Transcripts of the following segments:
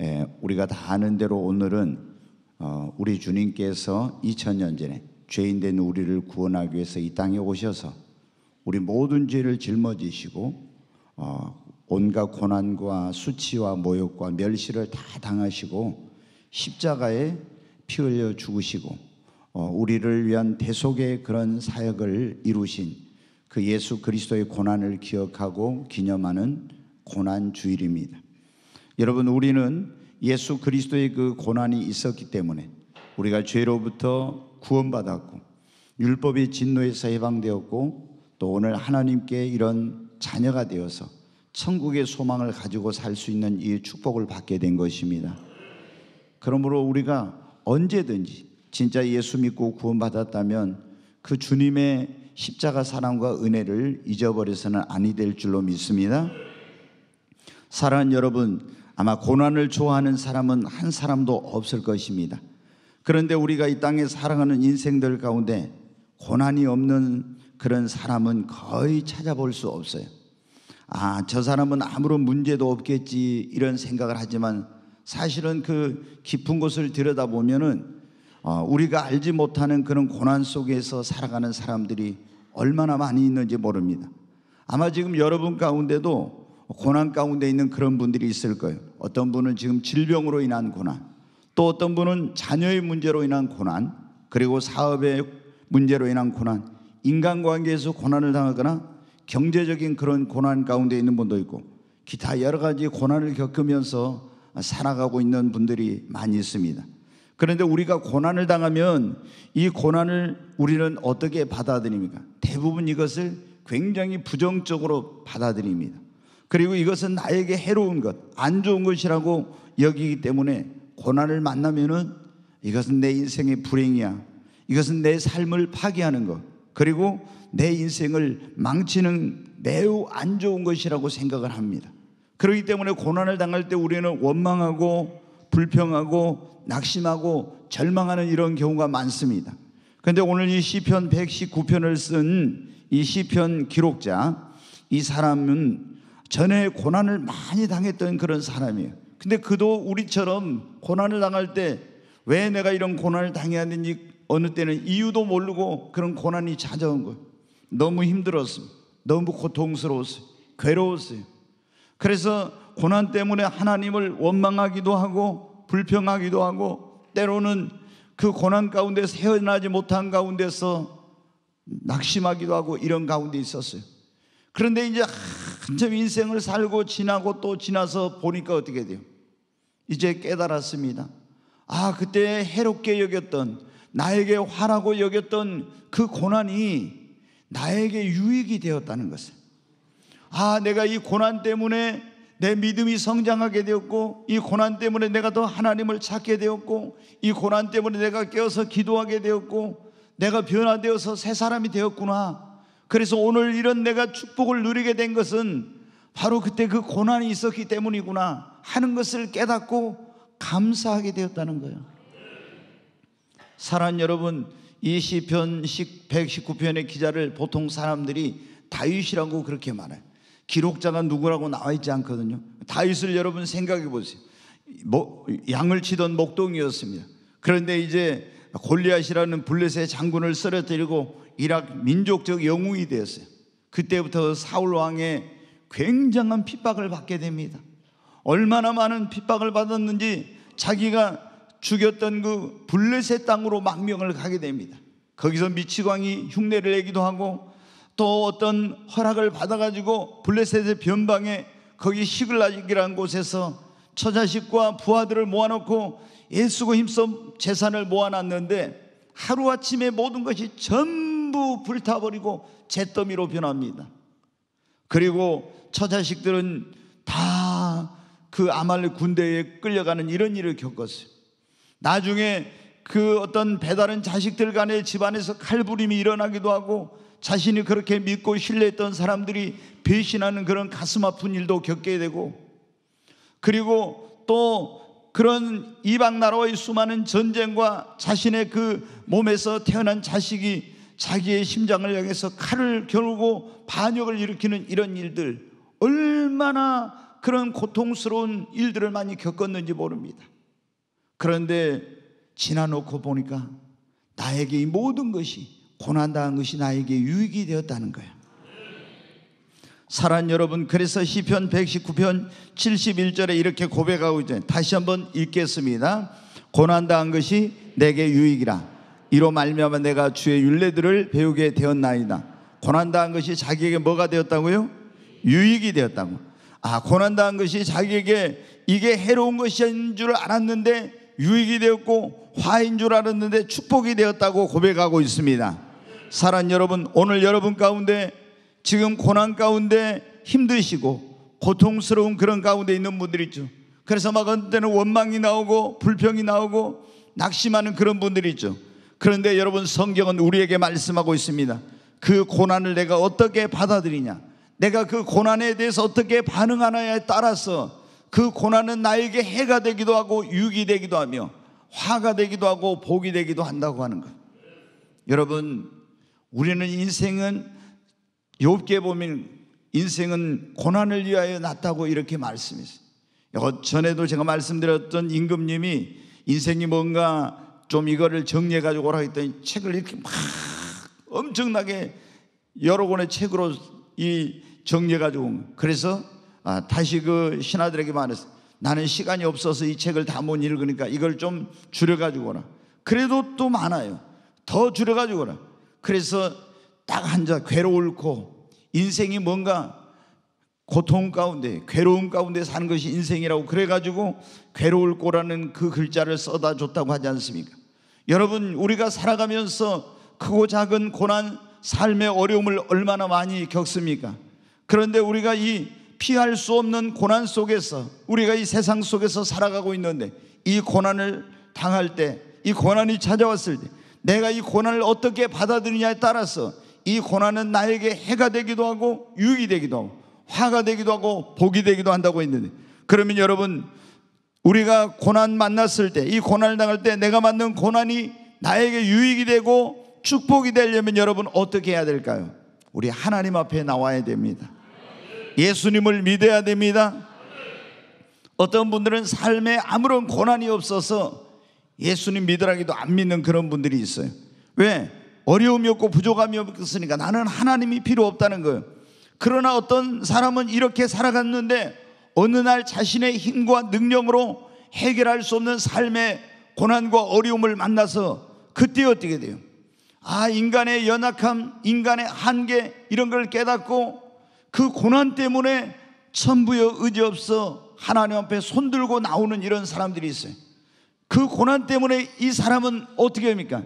예, 우리가 다 아는 대로 오늘은 어, 우리 주님께서 2000년 전에 죄인된 우리를 구원하기 위해서 이 땅에 오셔서 우리 모든 죄를 짊어지시고 어, 온갖 고난과 수치와 모욕과 멸시를 다 당하시고 십자가에 피 흘려 죽으시고 어, 우리를 위한 대속의 그런 사역을 이루신 그 예수 그리스도의 고난을 기억하고 기념하는 고난 주일입니다. 여러분 우리는 예수 그리스도의 그 고난이 있었기 때문에 우리가 죄로부터 구원받았고 율법의 진노에서 해방되었고 또 오늘 하나님께 이런 자녀가 되어서 천국의 소망을 가지고 살 수 있는 이 축복을 받게 된 것입니다. 그러므로 우리가 언제든지 진짜 예수 믿고 구원받았다면 그 주님의 십자가 사랑과 은혜를 잊어버려서는 아니 될 줄로 믿습니다. 사랑하는 여러분, 아마 고난을 좋아하는 사람은 한 사람도 없을 것입니다. 그런데 우리가 이 땅에 살아가는 인생들 가운데 고난이 없는 그런 사람은 거의 찾아볼 수 없어요. 아, 저 사람은 아무런 문제도 없겠지 이런 생각을 하지만 사실은 그 깊은 곳을 들여다보면은 어, 우리가 알지 못하는 그런 고난 속에서 살아가는 사람들이 얼마나 많이 있는지 모릅니다. 아마 지금 여러분 가운데도 고난 가운데 있는 그런 분들이 있을 거예요. 어떤 분은 지금 질병으로 인한 고난, 또 어떤 분은 자녀의 문제로 인한 고난, 그리고 사업의 문제로 인한 고난, 인간관계에서 고난을 당하거나 경제적인 그런 고난 가운데 있는 분도 있고 기타 여러 가지 고난을 겪으면서 살아가고 있는 분들이 많이 있습니다. 그런데 우리가 고난을 당하면 이 고난을 우리는 어떻게 받아들입니까? 대부분 이것을 굉장히 부정적으로 받아들입니다. 그리고 이것은 나에게 해로운 것, 안 좋은 것이라고 여기기 때문에 고난을 만나면은 이것은 내 인생의 불행이야. 이것은 내 삶을 파괴하는 것. 그리고 내 인생을 망치는 매우 안 좋은 것이라고 생각을 합니다. 그렇기 때문에 고난을 당할 때 우리는 원망하고 불평하고 낙심하고 절망하는 이런 경우가 많습니다. 그런데 오늘 이 시편 119편을 쓴 이 시편 기록자 이 사람은 전에 고난을 많이 당했던 그런 사람이에요. 근데 그도 우리처럼 고난을 당할 때 왜 내가 이런 고난을 당해야 하는지 어느 때는 이유도 모르고 그런 고난이 찾아온 거예요. 너무 힘들었어요. 너무 고통스러웠어요. 괴로웠어요. 그래서 고난 때문에 하나님을 원망하기도 하고 불평하기도 하고 때로는 그 고난 가운데서 헤어나지 못한 가운데서 낙심하기도 하고 이런 가운데 있었어요. 그런데 이제 한참 인생을 살고 지나고 또 지나서 보니까 어떻게 돼요? 이제 깨달았습니다. 아, 그때 해롭게 여겼던, 나에게 화라고 여겼던 그 고난이 나에게 유익이 되었다는 것을. 아, 내가 이 고난 때문에 내 믿음이 성장하게 되었고, 이 고난 때문에 내가 더 하나님을 찾게 되었고, 이 고난 때문에 내가 깨어서 기도하게 되었고, 내가 변화되어서 새 사람이 되었구나. 그래서 오늘 이런 내가 축복을 누리게 된 것은 바로 그때 그 고난이 있었기 때문이구나 하는 것을 깨닫고 감사하게 되었다는 거예요. 사랑 여러분, 이 시편 119편의 기자를 보통 사람들이 다윗이라고 그렇게 말해요. 기록자가 누구라고 나와 있지 않거든요. 다윗을 여러분 생각해 보세요. 뭐, 양을 치던 목동이었습니다. 그런데 이제 골리앗이라는 블레셋 장군을 쓰러뜨리고 이락 민족적 영웅이 되었어요. 그때부터 사울 왕의 굉장한 핍박을 받게 됩니다. 얼마나 많은 핍박을 받았는지 자기가 죽였던 그 블레셋 땅으로 망명을 가게 됩니다. 거기서 미치광이 흉내를 내기도 하고 또 어떤 허락을 받아가지고 블레셋의 변방에 거기 시글락이라는 곳에서 처자식과 부하들을 모아놓고 예수고 힘써 재산을 모아놨는데 하루아침에 모든 것이 전 전부 불타버리고 잿더미로 변합니다. 그리고 처자식들은 다 그 아말렉 군대에 끌려가는 이런 일을 겪었어요. 나중에 그 어떤 배다른 자식들 간의 집안에서 칼부림이 일어나기도 하고 자신이 그렇게 믿고 신뢰했던 사람들이 배신하는 그런 가슴 아픈 일도 겪게 되고 그리고 또 그런 이방 나라의 수많은 전쟁과 자신의 그 몸에서 태어난 자식이 자기의 심장을 향해서 칼을 겨누고 반역을 일으키는 이런 일들 얼마나 그런 고통스러운 일들을 많이 겪었는지 모릅니다. 그런데 지나놓고 보니까 나에게 이 모든 것이 고난당한 것이 나에게 유익이 되었다는 거예요. 사랑 여러분 그래서 시편 119편 71절에 이렇게 고백하고 있잖아요. 다시 한번 읽겠습니다. 고난당한 것이 내게 유익이라. 이로 말미암아 내가 주의 윤례들을 배우게 되었나이다. 고난 당한 것이 자기에게 뭐가 되었다고요? 유익이 되었다고. 아, 고난 당한 것이 자기에게 이게 해로운 것인 줄 알았는데 유익이 되었고 화인 줄 알았는데 축복이 되었다고 고백하고 있습니다. 사랑 여러분, 오늘 여러분 가운데 지금 고난 가운데 힘드시고 고통스러운 그런 가운데 있는 분들 있죠. 그래서 막 언제는 원망이 나오고 불평이 나오고 낙심하는 그런 분들이 있죠. 그런데 여러분 성경은 우리에게 말씀하고 있습니다. 그 고난을 내가 어떻게 받아들이냐? 내가 그 고난에 대해서 어떻게 반응하느냐에 따라서 그 고난은 나에게 해가 되기도 하고 유익이 되기도 하며 화가 되기도 하고 복이 되기도 한다고 하는 것. 여러분, 우리는 인생은 욥기 보면 인생은 고난을 위하여 났다고 이렇게 말씀했어요. 전에도 제가 말씀드렸던 임금님이 인생이 뭔가 좀 이거를 정리해 가지고 오라 했더니 책을 이렇게 막 엄청나게 여러 권의 책으로 이 정리해 가지고 온 그래서 아, 다시 그 신하들에게 말했어. 나는 시간이 없어서 이 책을 다 못 읽으니까 이걸 좀 줄여 가지고 오라. 그래도 또 많아요. 더 줄여 가지고 오라. 그래서 딱 앉아 괴로울 고 인생이 뭔가 고통 가운데 괴로움 가운데 사는 것이 인생이라고 그래가지고 괴로울 꼬라는 그 글자를 써다 줬다고 하지 않습니까? 여러분, 우리가 살아가면서 크고 작은 고난, 삶의 어려움을 얼마나 많이 겪습니까? 그런데 우리가 이 피할 수 없는 고난 속에서 우리가 이 세상 속에서 살아가고 있는데 이 고난을 당할 때, 이 고난이 찾아왔을 때 내가 이 고난을 어떻게 받아들이냐에 따라서 이 고난은 나에게 해가 되기도 하고 유익이 되기도 하고 화가 되기도 하고 복이 되기도 한다고 했는데 그러면 여러분 우리가 고난 만났을 때, 이 고난을 당할 때 내가 만든 고난이 나에게 유익이 되고 축복이 되려면 여러분 어떻게 해야 될까요? 우리 하나님 앞에 나와야 됩니다. 예수님을 믿어야 됩니다. 어떤 분들은 삶에 아무런 고난이 없어서 예수님 믿으라기도 안 믿는 그런 분들이 있어요. 왜? 어려움이 없고 부족함이 없으니까 나는 하나님이 필요 없다는 거예요. 그러나 어떤 사람은 이렇게 살아갔는데 어느 날 자신의 힘과 능력으로 해결할 수 없는 삶의 고난과 어려움을 만나서 그때 어떻게 돼요? 아, 인간의 연약함, 인간의 한계, 이런 걸 깨닫고 그 고난 때문에 천부여 의지 없어 하나님 앞에 손들고 나오는 이런 사람들이 있어요. 그 고난 때문에 이 사람은 어떻게 합니까?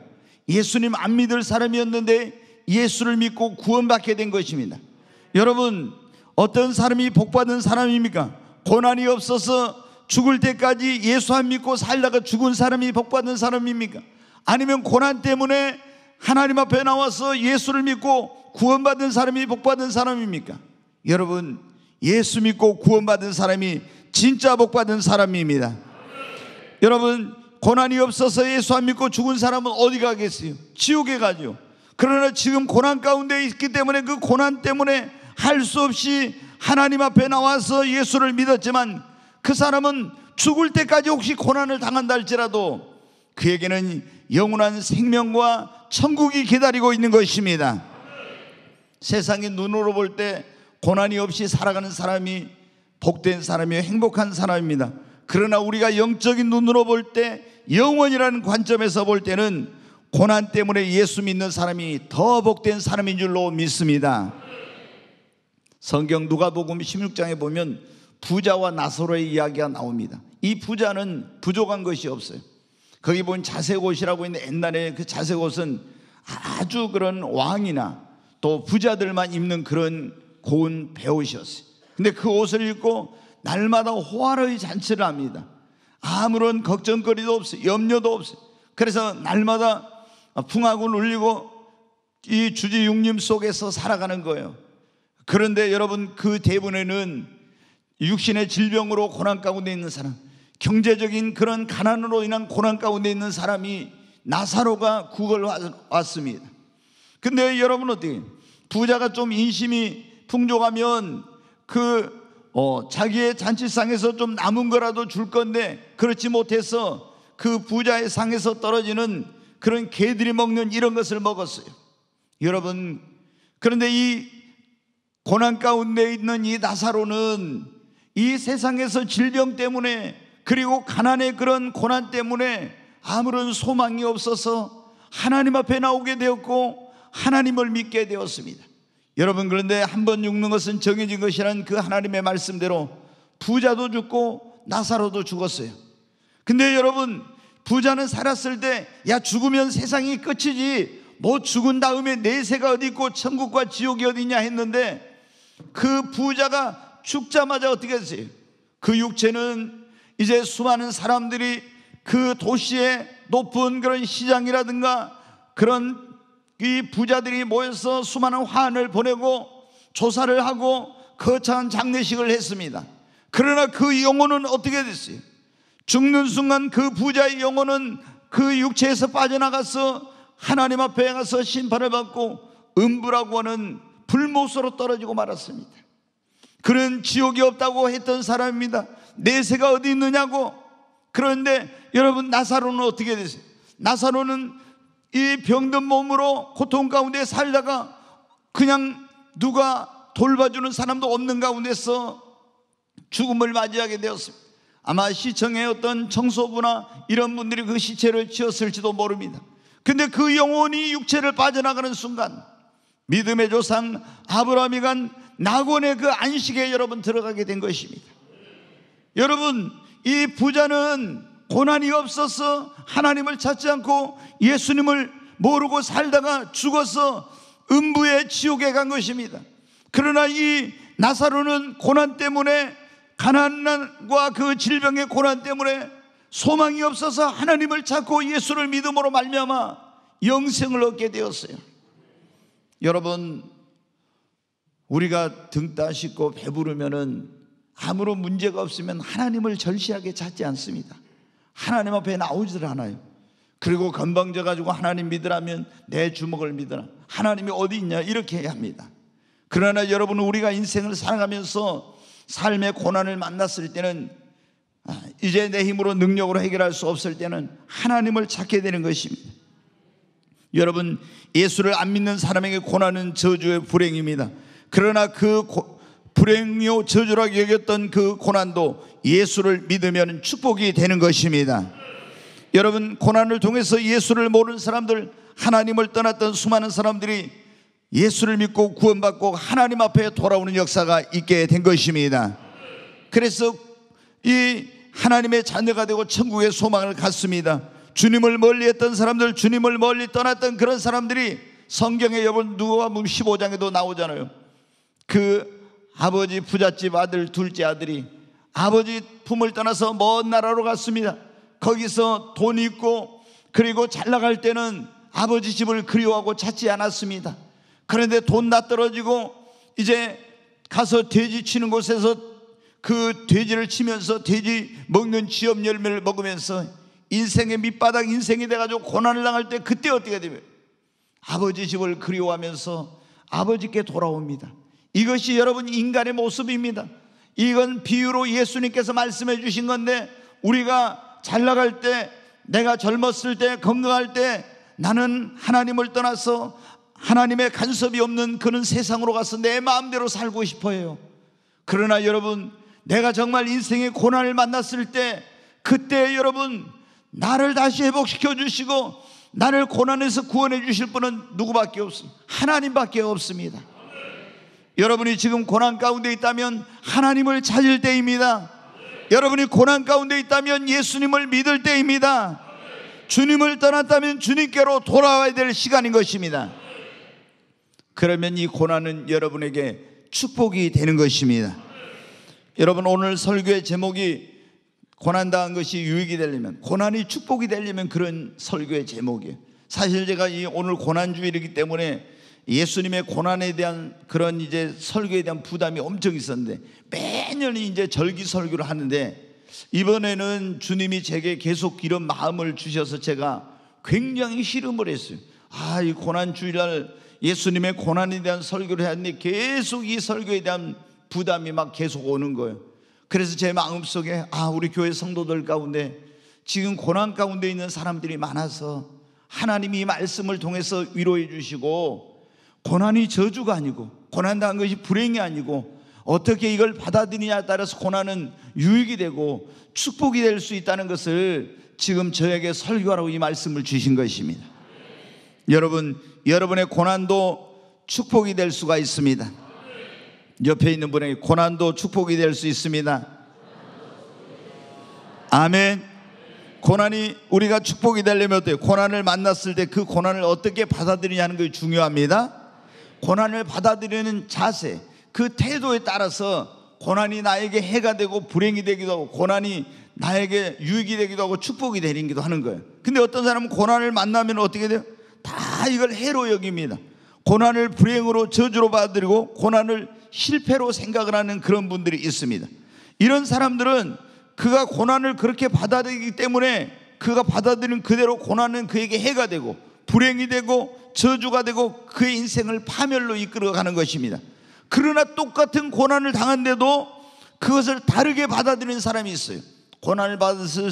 예수님 안 믿을 사람이었는데 예수를 믿고 구원받게 된 것입니다. 여러분, 어떤 사람이 복받은 사람입니까? 고난이 없어서 죽을 때까지 예수 안 믿고 살다가 죽은 사람이 복받는 사람입니까? 아니면 고난 때문에 하나님 앞에 나와서 예수를 믿고 구원받은 사람이 복받은 사람입니까? 여러분, 예수 믿고 구원받은 사람이 진짜 복받은 사람입니다. 여러분, 고난이 없어서 예수 안 믿고 죽은 사람은 어디 가겠어요? 지옥에 가죠. 그러나 지금 고난 가운데 있기 때문에 그 고난 때문에 할 수 없이 하나님 앞에 나와서 예수를 믿었지만 그 사람은 죽을 때까지 혹시 고난을 당한다 할지라도 그에게는 영원한 생명과 천국이 기다리고 있는 것입니다. 세상의 눈으로 볼 때 고난이 없이 살아가는 사람이 복된 사람이 행복한 사람입니다. 그러나 우리가 영적인 눈으로 볼 때 영원이라는 관점에서 볼 때는 고난 때문에 예수 믿는 사람이 더 복된 사람인 줄로 믿습니다. 성경 누가복음 16장에 보면 부자와 나사로의 이야기가 나옵니다. 이 부자는 부족한 것이 없어요. 거기 보면 자색 옷이라고 있는 옛날에 그 자색 옷은 아주 그런 왕이나 또 부자들만 입는 그런 고운 배옷이었어요. 근데 그 옷을 입고 날마다 호화로이 잔치를 합니다. 아무런 걱정거리도 없어요. 염려도 없어요. 그래서 날마다 풍악을 울리고 이 주지 육림 속에서 살아가는 거예요. 그런데 여러분 그 대부분에는 육신의 질병으로 고난 가운데 있는 사람, 경제적인 그런 가난으로 인한 고난 가운데 있는 사람이 나사로가 구걸 왔습니다. 근데 여러분 어떻게 부자가 좀 인심이 풍족하면 그 어, 자기의 잔치상에서 좀 남은 거라도 줄 건데 그렇지 못해서 그 부자의 상에서 떨어지는 그런 개들이 먹는 이런 것을 먹었어요. 여러분 그런데 이 고난 가운데 있는 이 나사로는 이 세상에서 질병 때문에 그리고 가난의 그런 고난 때문에 아무런 소망이 없어서 하나님 앞에 나오게 되었고 하나님을 믿게 되었습니다. 여러분 그런데 한 번 죽는 것은 정해진 것이란 그 하나님의 말씀대로 부자도 죽고 나사로도 죽었어요. 근데 여러분 부자는 살았을 때 야 죽으면 세상이 끝이지 뭐 죽은 다음에 내세가 어디 있고 천국과 지옥이 어디 냐 했는데 그 부자가 죽자마자 어떻게 했지? 그 육체는 이제 수많은 사람들이 그 도시의 높은 그런 시장이라든가 그런 이 부자들이 모여서 수많은 화환을 보내고 조사를 하고 거창한 장례식을 했습니다. 그러나 그 영혼은 어떻게 됐어요? 죽는 순간 그 부자의 영혼은 그 육체에서 빠져나가서 하나님 앞에 가서 심판을 받고 음부라고 하는 불못으로 떨어지고 말았습니다. 그런 지옥이 없다고 했던 사람입니다. 내세가 어디 있느냐고. 그런데 여러분 나사로는 어떻게 됐어요? 나사로는 이 병든 몸으로 고통 가운데 살다가 그냥 누가 돌봐주는 사람도 없는 가운데서 죽음을 맞이하게 되었습니다. 아마 시청의 어떤 청소부나 이런 분들이 그 시체를 치었을지도 모릅니다. 근데 그 영혼이 육체를 빠져나가는 순간 믿음의 조상 아브라함이 간 낙원의 그 안식에 여러분 들어가게 된 것입니다. 여러분, 이 부자는 고난이 없어서 하나님을 찾지 않고 예수님을 모르고 살다가 죽어서 음부의 지옥에 간 것입니다. 그러나 이 나사로는 고난 때문에 가난과 그 질병의 고난 때문에 소망이 없어서 하나님을 찾고 예수를 믿음으로 말미암아 영생을 얻게 되었어요. 여러분 우리가 등따싣고 배부르면은 아무런 문제가 없으면 하나님을 절실하게 찾지 않습니다. 하나님 앞에 나오질 않아요. 그리고 건방져 가지고 하나님 믿으라면 내 주먹을 믿으라. 하나님이 어디 있냐 이렇게 해야 합니다. 그러나 여러분 우리가 인생을 살아가면서 삶의 고난을 만났을 때는 아, 이제 내 힘으로 능력으로 해결할 수 없을 때는 하나님을 찾게 되는 것입니다. 여러분, 예수를 안 믿는 사람에게 고난은 저주의 불행입니다. 그러나 그 불행요 저주라고 여겼던 그 고난도 예수를 믿으면 축복이 되는 것입니다. 여러분, 고난을 통해서 예수를 모르는 사람들, 하나님을 떠났던 수많은 사람들이 예수를 믿고 구원받고 하나님 앞에 돌아오는 역사가 있게 된 것입니다. 그래서 이 하나님의 자녀가 되고 천국의 소망을 갖습니다. 주님을 멀리했던 사람들, 주님을 멀리 떠났던 그런 사람들이 성경에 여러분 누가 보면 15장에도 나오잖아요. 그 아버지 부잣집 아들 둘째 아들이 아버지 품을 떠나서 먼 나라로 갔습니다. 거기서 돈 있고 그리고 잘 나갈 때는 아버지 집을 그리워하고 찾지 않았습니다. 그런데 돈 다 떨어지고 이제 가서 돼지 치는 곳에서 그 돼지를 치면서 돼지 먹는 지엽 열매를 먹으면서 인생의 밑바닥 인생이 돼가지고 고난을 당할 때 그때 어떻게 되면 아버지 집을 그리워하면서 아버지께 돌아옵니다. 이것이 여러분 인간의 모습입니다. 이건 비유로 예수님께서 말씀해 주신 건데 우리가 잘 나갈 때 내가 젊었을 때 건강할 때 나는 하나님을 떠나서 하나님의 간섭이 없는 그런 세상으로 가서 내 마음대로 살고 싶어 요 그러나 여러분 내가 정말 인생의 고난을 만났을 때 그때 여러분 나를 다시 회복시켜 주시고 나를 고난에서 구원해 주실 분은 누구밖에 없습니다. 하나님밖에 없습니다. 여러분이 지금 고난 가운데 있다면 하나님을 찾을 때입니다. 여러분이 고난 가운데 있다면 예수님을 믿을 때입니다. 주님을 떠났다면 주님께로 돌아와야 될 시간인 것입니다. 그러면 이 고난은 여러분에게 축복이 되는 것입니다. 여러분 오늘 설교의 제목이 고난당한 것이 유익이 되려면, 고난이 축복이 되려면 그런 설교의 제목이에요. 사실 제가 이 오늘 고난주일이기 때문에 예수님의 고난에 대한 그런 이제 설교에 대한 부담이 엄청 있었는데 매년 이제 절기 설교를 하는데 이번에는 주님이 제게 계속 이런 마음을 주셔서 제가 굉장히 희름을 했어요. 아, 이 고난 주일날 예수님의 고난에 대한 설교를 했는데 계속 이 설교에 대한 부담이 막 계속 오는 거예요. 그래서 제 마음속에 아 우리 교회 성도들 가운데 지금 고난 가운데 있는 사람들이 많아서 하나님이 이 말씀을 통해서 위로해 주시고 고난이 저주가 아니고 고난당한 것이 불행이 아니고 어떻게 이걸 받아들이냐에 따라서 고난은 유익이 되고 축복이 될 수 있다는 것을 지금 저에게 설교하라고 이 말씀을 주신 것입니다. 여러분, 여러분의 고난도 축복이 될 수가 있습니다. 옆에 있는 분에게 고난도 축복이 될 수 있습니다. 아멘. 고난이 우리가 축복이 되려면 어때요? 고난을 만났을 때 그 고난을 어떻게 받아들이냐는 게 중요합니다. 고난을 받아들이는 자세, 그 태도에 따라서 고난이 나에게 해가 되고 불행이 되기도 하고 고난이 나에게 유익이 되기도 하고 축복이 되기도 하는 거예요. 근데 어떤 사람은 고난을 만나면 어떻게 돼요? 다 이걸 해로 여깁니다. 고난을 불행으로 저주로 받아들이고 고난을 실패로 생각을 하는 그런 분들이 있습니다. 이런 사람들은 그가 고난을 그렇게 받아들이기 때문에 그가 받아들이 그대로 고난은 그에게 해가 되고 불행이 되고 저주가 되고 그의 인생을 파멸로 이끌어가는 것입니다. 그러나 똑같은 고난을 당한데도 그것을 다르게 받아들이는 사람이 있어요. 고난을 받았을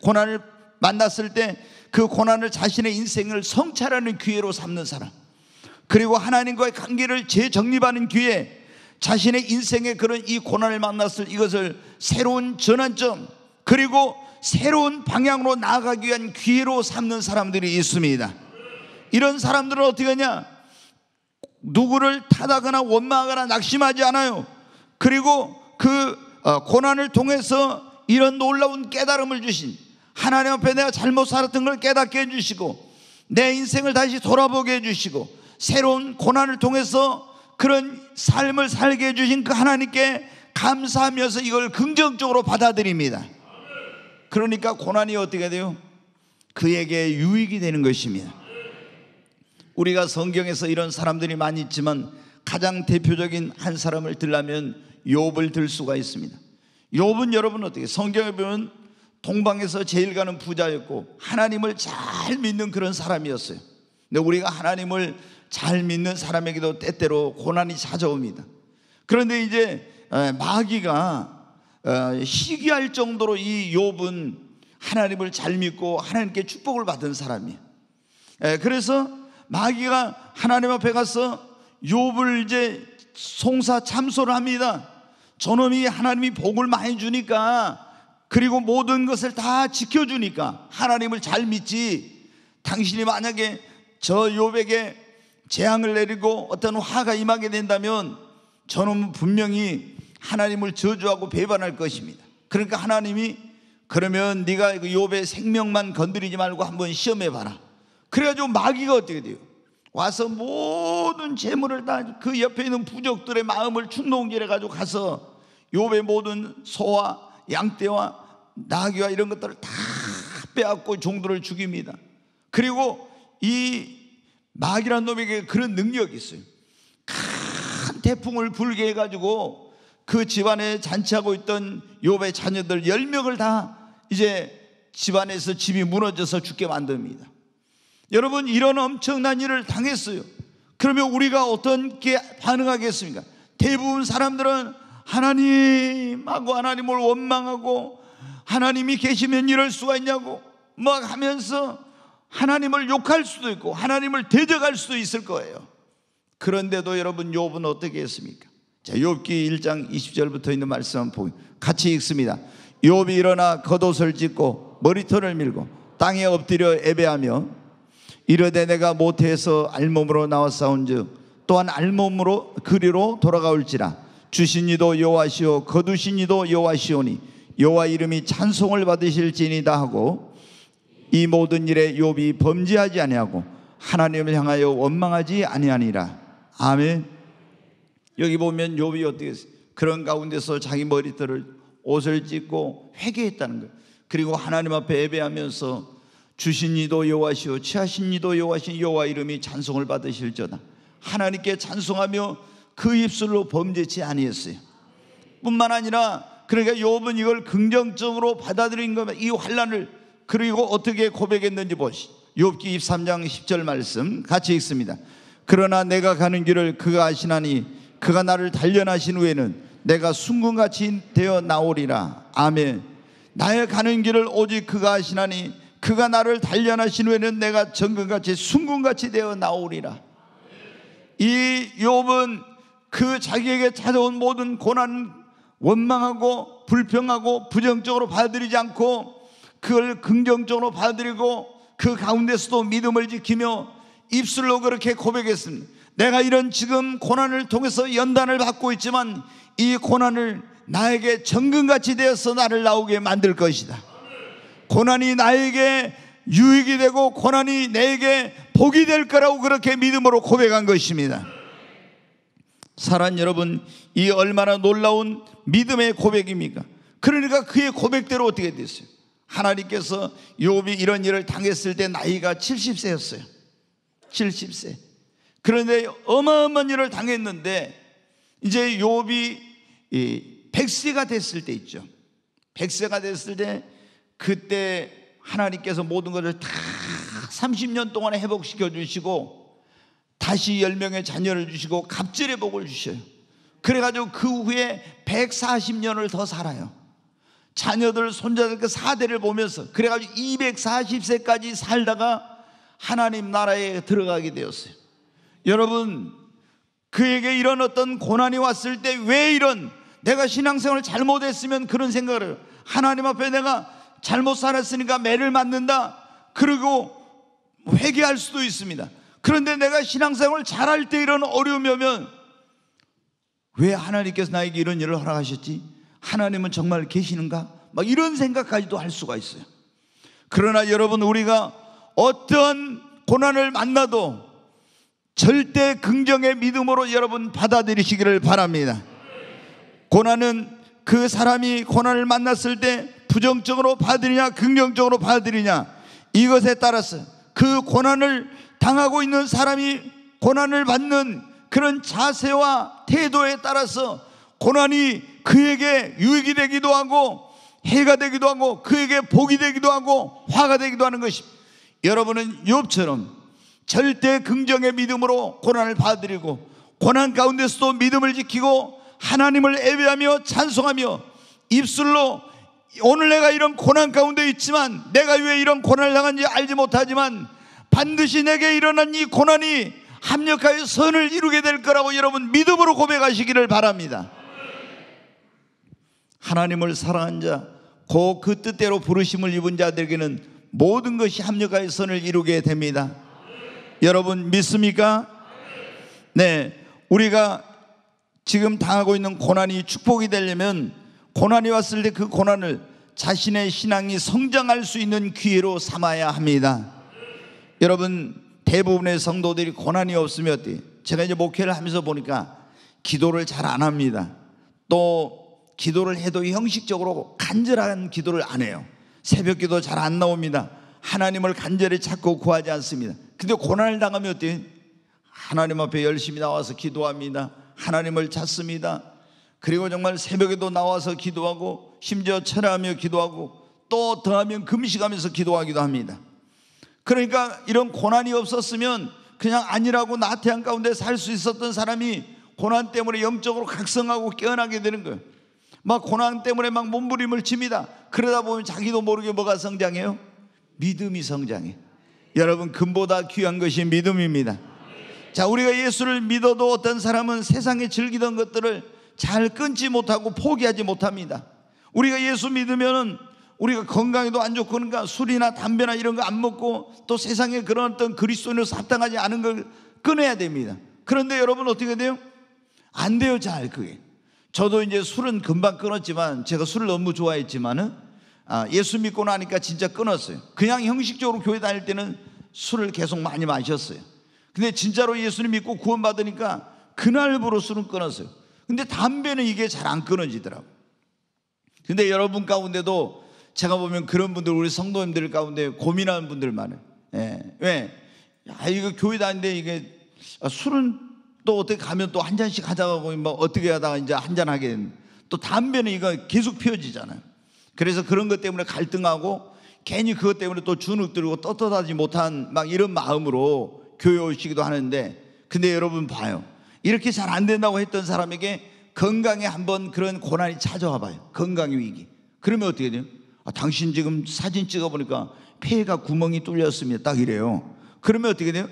고난을 만났을 때 그 고난을 자신의 인생을 성찰하는 기회로 삼는 사람. 그리고 하나님과의 관계를 재정립하는 기회 자신의 인생의 그런 이 고난을 만났을 이것을 새로운 전환점 그리고 새로운 방향으로 나아가기 위한 기회로 삼는 사람들이 있습니다. 이런 사람들은 어떻게 하냐? 누구를 타다거나 원망하거나 낙심하지 않아요. 그리고 그 어, 고난을 통해서 이런 놀라운 깨달음을 주신 하나님 앞에 내가 잘못 살았던 걸 깨닫게 해주시고 내 인생을 다시 돌아보게 해주시고 새로운 고난을 통해서 그런 삶을 살게 해주신 그 하나님께 감사하면서 이걸 긍정적으로 받아들입니다. 그러니까 고난이 어떻게 돼요? 그에게 유익이 되는 것입니다. 우리가 성경에서 이런 사람들이 많이 있지만 가장 대표적인 한 사람을 들라면 욥을 들 수가 있습니다. 욥은 여러분 어떻게 성경에 보면 동방에서 제일 가는 부자였고 하나님을 잘 믿는 그런 사람이었어요. 근데 우리가 하나님을 잘 믿는 사람에게도 때때로 고난이 찾아옵니다. 그런데 이제 어, 마귀가 시기할 어, 정도로 이 욥은 하나님을 잘 믿고 하나님께 축복을 받은 사람이에요. 예, 그래서 마귀가 하나님 앞에 가서 욥을 이제 송사 참소를 합니다. 저놈이 하나님이 복을 많이 주니까 그리고 모든 것을 다 지켜주니까 하나님을 잘 믿지. 당신이 만약에 저 욥에게 재앙을 내리고 어떤 화가 임하게 된다면 저는 분명히 하나님을 저주하고 배반할 것입니다. 그러니까 하나님이 그러면 네가 욥의 그 생명만 건드리지 말고 한번 시험해 봐라. 그래가지고 마귀가 어떻게 돼요? 와서 모든 재물을 다 그 옆에 있는 부족들의 마음을 충동질해 가지고 가서 욥의 모든 소와 양떼와 나귀와 이런 것들을 다 빼앗고 종들을 죽입니다. 그리고 이 마귀란 놈에게 그- 그런 능력이 있어요. 큰 태풍을 불게 해가지고 그 집안에 잔치하고 있던 요배 자녀들 1명을다 이제 집안에서 집이 무너져서 죽게 만듭니다. 여러분, 이런 엄청난 일을 당했어요. 그러면 우리가 어떻게 반응하겠습니까? 대부분 사람들은 하나님하고 하나님을 원망하고 하나님이 계시면 이럴 수가 있냐고 막 하면서 하나님을 욕할 수도 있고 하나님을 대적할 수도 있을 거예요. 그런데도 여러분 욥은 어떻게 했습니까? 자, 욥기 1장 20절부터 있는 말씀 보 같이 읽습니다. 욥이 일어나 겉옷을 찢고 머리털을 밀고 땅에 엎드려 예배하며 이르되 내가 모태에서 알몸으로 나와 싸운즉 또한 알몸으로 그리로 돌아가올지라 주신 이도 여호와시오 거두신 이도 여호와시오니 여호와 이름이 찬송을 받으실지니다 하고 이 모든 일에 욥이 범죄하지 아니하고 하나님을 향하여 원망하지 아니하니라. 아멘. 여기 보면 욥이 어떻게 그런 가운데서 자기 머리털을 옷을 찢고 회개했다는 거 그리고 하나님 앞에 예배하면서 주신 이도 여호와시오 취하신 이도 여호와신 여호와 이름이 찬송을 받으실지다 하나님께 찬송하며 그 입술로 범죄치 아니했어요. 뿐만 아니라 그러니까 요은 이걸 긍정적으로 받아들인 거면 이 환란을 그리고 어떻게 고백했는지 보시. 욥기 23장 10절 말씀 같이 읽습니다. 그러나 내가 가는 길을 그가 아시나니 그가 나를 단련하신 후에는 내가 순금같이 되어 나오리라. 아멘. 나의 가는 길을 오직 그가 아시나니 그가 나를 단련하신 후에는 내가 정금같이 순금같이 되어 나오리라. 이 욥은 그 자기에게 찾아온 모든 고난 원망하고 불평하고 부정적으로 받아들이지 않고 그걸 긍정적으로 받아들이고 그 가운데서도 믿음을 지키며 입술로 그렇게 고백했습니다. 내가 이런 지금 고난을 통해서 연단을 받고 있지만 이 고난을 나에게 정금같이 되어서 나를 나오게 만들 것이다. 고난이 나에게 유익이 되고 고난이 내게 복이 될 거라고 그렇게 믿음으로 고백한 것입니다. 사랑 여러분, 이 얼마나 놀라운 믿음의 고백입니까? 그러니까 그의 고백대로 어떻게 됐어요? 하나님께서 요비이런 일을 당했을 때 나이가 70세였어요. 70세. 그런데 어마어마한 일을 당했는데 이제 요비 100세가 됐을 때 있죠. 100세가 됐을 때 그때 하나님께서 모든 것을 다 30년 동안에 회복시켜 주시고 다시 10명의 자녀를 주시고 갑질의 복을 주셔요. 그래가지고 그 후에 140년을 더 살아요. 자녀들, 손자들 그 사대를 보면서 그래가지고 240세까지 살다가 하나님 나라에 들어가게 되었어요. 여러분, 그에게 이런 어떤 고난이 왔을 때 왜 이런 내가 신앙생활을 잘못했으면 그런 생각을 하나님 앞에 내가 잘못 살았으니까 매를 맞는다. 그리고 회개할 수도 있습니다. 그런데 내가 신앙생활을 잘할 때 이런 어려움이 오면 왜 하나님께서 나에게 이런 일을 허락하셨지? 하나님은 정말 계시는가? 막 이런 생각까지도 할 수가 있어요. 그러나 여러분 우리가 어떤 고난을 만나도 절대 긍정의 믿음으로 여러분 받아들이시기를 바랍니다. 고난은 그 사람이 고난을 만났을 때 부정적으로 받으느냐 긍정적으로 받으느냐 이것에 따라서 그 고난을 당하고 있는 사람이 고난을 받는 그런 자세와 태도에 따라서 고난이 그에게 유익이 되기도 하고 해가 되기도 하고 그에게 복이 되기도 하고 화가 되기도 하는 것입니다. 여러분은 욥처럼 절대 긍정의 믿음으로 고난을 받아들이고 고난 가운데서도 믿음을 지키고 하나님을 예배하며 찬송하며 입술로 오늘 내가 이런 고난 가운데 있지만 내가 왜 이런 고난을 당한지 알지 못하지만 반드시 내게 일어난 이 고난이 합력하여 선을 이루게 될 거라고 여러분 믿음으로 고백하시기를 바랍니다. 하나님을 사랑한 자, 곧그 뜻대로 부르심을 입은 자들에게는 모든 것이 합력하여 선을 이루게 됩니다. 네. 여러분 믿습니까? 네. 우리가 지금 당하고 있는 고난이 축복이 되려면 고난이 왔을 때 그 고난을 자신의 신앙이 성장할 수 있는 기회로 삼아야 합니다. 여러분 대부분의 성도들이 고난이 없으면 어때? 제가 이제 목회를 하면서 보니까 기도를 잘 안 합니다. 또 기도를 해도 형식적으로 간절한 기도를 안 해요. 새벽 기도 잘 안 나옵니다. 하나님을 간절히 찾고 구하지 않습니다. 근데 고난을 당하면 어때요? 하나님 앞에 열심히 나와서 기도합니다. 하나님을 찾습니다. 그리고 정말 새벽에도 나와서 기도하고 심지어 철하며 기도하고 또 더하면 금식하면서 기도하기도 합니다. 그러니까 이런 고난이 없었으면 그냥 아니라고 나태한 가운데 살 수 있었던 사람이 고난 때문에 영적으로 각성하고 깨어나게 되는 거예요. 막 고난 때문에 막 몸부림을 칩니다. 그러다 보면 자기도 모르게 뭐가 성장해요? 믿음이 성장해. 여러분, 금보다 귀한 것이 믿음입니다. 자, 우리가 예수를 믿어도 어떤 사람은 세상에 즐기던 것들을 잘 끊지 못하고 포기하지 못합니다. 우리가 예수 믿으면은 우리가 건강에도 안 좋고 그러니까 술이나 담배나 이런 거 안 먹고 또 세상에 그런 어떤 그리스도인으로서 합하지 않은 걸 끊어야 됩니다. 그런데 여러분 어떻게 돼요? 안 돼요, 잘 그게. 저도 이제 술은 금방 끊었지만 제가 술을 너무 좋아했지만은 아, 예수 믿고 나니까 진짜 끊었어요. 그냥 형식적으로 교회 다닐 때는 술을 계속 많이 마셨어요. 근데 진짜로 예수님 믿고 구원받으니까 그날부로 술은 끊었어요. 근데 담배는 이게 잘 안 끊어지더라고요. 근데 여러분 가운데도 제가 보면 그런 분들, 우리 성도님들 가운데 고민하는 분들 많아요. 예. 왜? 아, 이거 교회 다니는데 이게 아, 술은 또 어떻게 가면 또 한 잔씩 하자고 막 뭐 어떻게 하다가 이제 한 잔 하게 되또 담배는 이거 계속 피워지잖아요. 그래서 그런 것 때문에 갈등하고 괜히 그것 때문에 또 주눅 들고 떳떳하지 못한 막 이런 마음으로 교회 오시기도 하는데 근데 여러분 봐요. 이렇게 잘 안 된다고 했던 사람에게 건강에 한번 그런 고난이 찾아와 봐요. 건강의 위기. 그러면 어떻게 돼요? 아, 당신 지금 사진 찍어보니까 폐가 구멍이 뚫렸습니다. 딱 이래요. 그러면 어떻게 돼요?